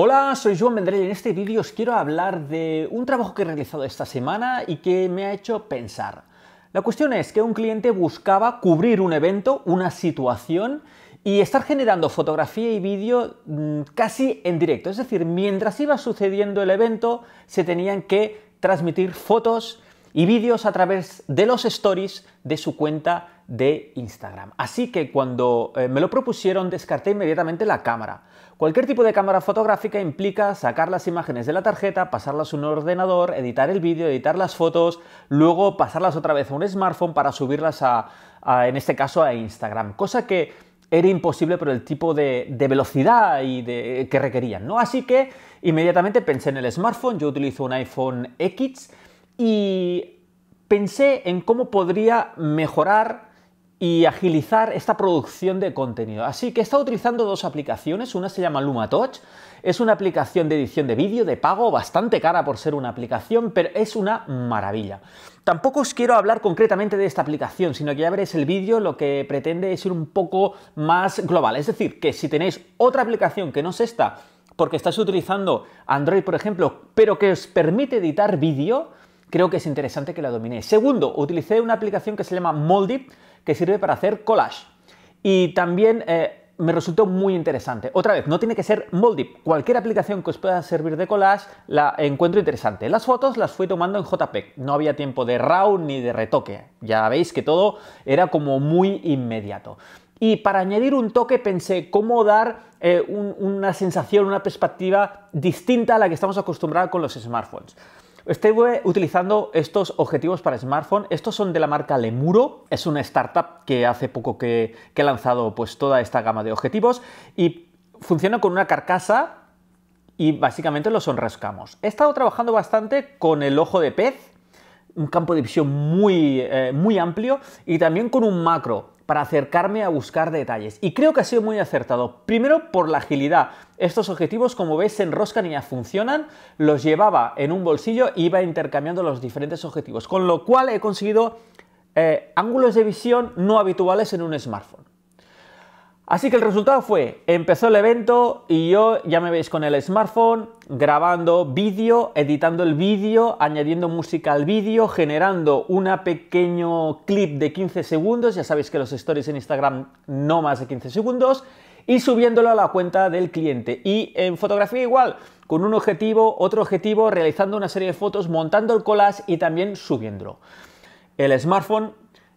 Hola, soy Joan Vendrell y en este vídeo os quiero hablar de un trabajo que he realizado esta semana y que me ha hecho pensar. La cuestión es que un cliente buscaba cubrir un evento, una situación, y estar generando fotografía y vídeo mm, casi en directo. Es decir, mientras iba sucediendo el evento, se tenían que transmitir fotos y vídeos a través de los stories de su cuenta de Instagram. Así que cuando eh, me lo propusieron descarté inmediatamente la cámara. Cualquier tipo de cámara fotográfica implica sacar las imágenes de la tarjeta, pasarlas a un ordenador, editar el vídeo, editar las fotos, luego pasarlas otra vez a un smartphone para subirlas a, en este caso, a Instagram. Cosa que era imposible por el tipo de, de velocidad y que requerían, ¿no? Así que inmediatamente pensé en el smartphone, yo utilizo un iPhone X y pensé en cómo podría mejorar y agilizar esta producción de contenido. Así que he estado utilizando dos aplicaciones, una se llama LumaTouch, es una aplicación de edición de vídeo, de pago, bastante cara por ser una aplicación, pero es una maravilla. Tampoco os quiero hablar concretamente de esta aplicación, sino que ya veréis el vídeo, lo que pretende es ir un poco más global. Es decir, que si tenéis otra aplicación que no es esta, porque estáis utilizando Android, por ejemplo, pero que os permite editar vídeo, creo que es interesante que la dominé. Segundo, utilicé una aplicación que se llama Moldip, que sirve para hacer collage. Y también eh, me resultó muy interesante. Otra vez, no tiene que ser Moldip, Cualquier aplicación que os pueda servir de collage la encuentro interesante. Las fotos las fui tomando en JPEG. No había tiempo de round ni de retoque. Ya veis que todo era como muy inmediato. Y para añadir un toque pensé cómo dar eh, una sensación, una perspectiva distinta a la que estamos acostumbrados con los smartphones. Estoy utilizando estos objetivos para smartphone. Estos son de la marca Lemuro. Es una startup que hace poco que, he ha lanzado pues, toda esta gama de objetivos y funciona con una carcasa y básicamente los sonrascamos. He estado trabajando bastante con el ojo de pez, un campo de visión muy, eh, muy amplio y también con un macro para acercarme a buscar detalles. Y creo que ha sido muy acertado. Primero por la agilidad. Estos objetivos, como veis, se enroscan y ya funcionan. Los llevaba en un bolsillo e iba intercambiando los diferentes objetivos. Con lo cual he conseguido eh, ángulos de visión no habituales en un smartphone. Así que el resultado fue, empezó el evento y yo ya me veis con el smartphone grabando vídeo, editando el vídeo, añadiendo música al vídeo, generando un pequeño clip de 15 segundos, ya sabéis que los stories en Instagram no más de 15 segundos, y subiéndolo a la cuenta del cliente. Y en fotografía igual, con un objetivo, otro objetivo, realizando una serie de fotos, montando el collage y también subiéndolo. El smartphone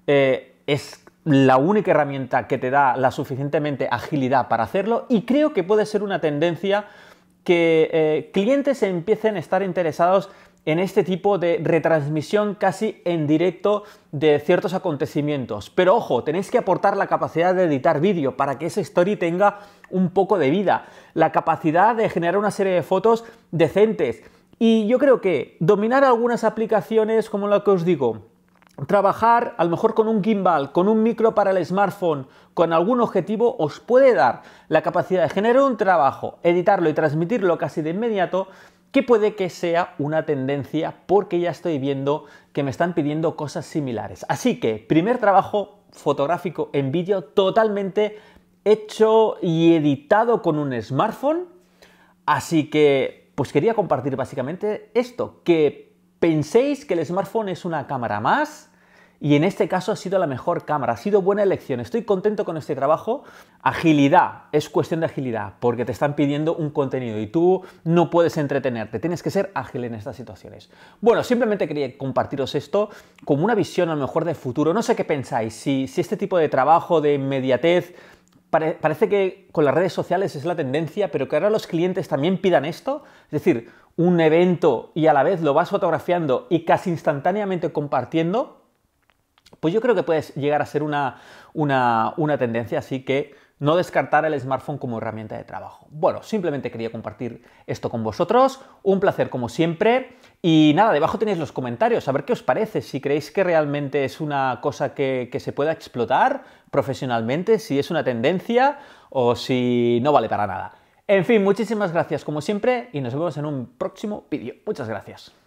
eh, es la única herramienta que te da la suficientemente agilidad para hacerlo y creo que puede ser una tendencia que eh, clientes empiecen a estar interesados en este tipo de retransmisión casi en directo de ciertos acontecimientos. Pero ojo, tenéis que aportar la capacidad de editar vídeo para que esa story tenga un poco de vida, la capacidad de generar una serie de fotos decentes. Y yo creo que dominar algunas aplicaciones como la que os digo, trabajar a lo mejor con un gimbal, con un micro para el smartphone, con algún objetivo, os puede dar la capacidad de generar un trabajo, editarlo y transmitirlo casi de inmediato, que puede que sea una tendencia porque ya estoy viendo que me están pidiendo cosas similares. Así que, primer trabajo fotográfico en vídeo totalmente hecho y editado con un smartphone. Así que, pues quería compartir básicamente esto, que Penséis que el smartphone es una cámara más y en este caso ha sido la mejor cámara, ha sido buena elección, estoy contento con este trabajo. Agilidad, es cuestión de agilidad, porque te están pidiendo un contenido y tú no puedes entretenerte, tienes que ser ágil en estas situaciones. Bueno, simplemente quería compartiros esto como una visión a lo mejor de futuro, no sé qué pensáis, si, este tipo de trabajo de inmediatez parece que con las redes sociales es la tendencia, pero que ahora los clientes también pidan esto. Es decir, un evento y a la vez lo vas fotografiando y casi instantáneamente compartiendo, pues yo creo que puedes llegar a ser una, una tendencia, así que no descartar el smartphone como herramienta de trabajo. Bueno, simplemente quería compartir esto con vosotros. Un placer como siempre. Y nada, debajo tenéis los comentarios, a ver qué os parece, si creéis que realmente es una cosa que, que se pueda explotar profesionalmente, si es una tendencia o si no vale para nada. En fin, muchísimas gracias como siempre y nos vemos en un próximo vídeo. Muchas gracias.